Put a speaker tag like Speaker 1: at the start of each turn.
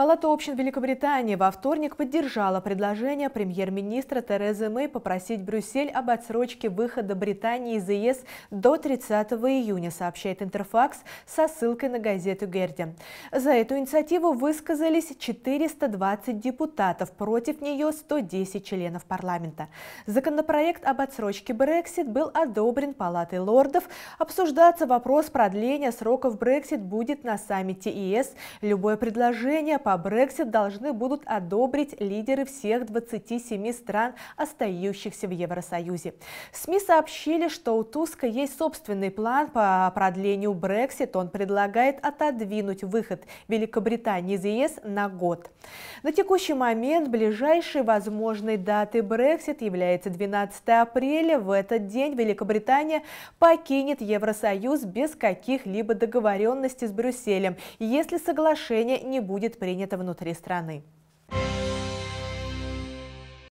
Speaker 1: Палата общин Великобритании во вторник поддержала предложение премьер-министра Терезы Мэй попросить Брюссель об отсрочке выхода Британии из ЕС до 30 июня, сообщает Интерфакс со ссылкой на газету Герди. За эту инициативу высказались 420 депутатов, против нее 110 членов парламента. Законопроект об отсрочке Брексит был одобрен Палатой лордов. Обсуждаться вопрос продления сроков Брексит будет на саммите ЕС. Любое предложение по по Brexit должны будут одобрить лидеры всех 27 стран, остающихся в Евросоюзе. СМИ сообщили, что у Туска есть собственный план по продлению Brexit. Он предлагает отодвинуть выход Великобритании из ЕС на год. На текущий момент ближайшей возможной даты Brexit является 12 апреля. В этот день Великобритания покинет Евросоюз без каких-либо договоренностей с Брюсселем, если соглашение не будет принято принято внутри страны.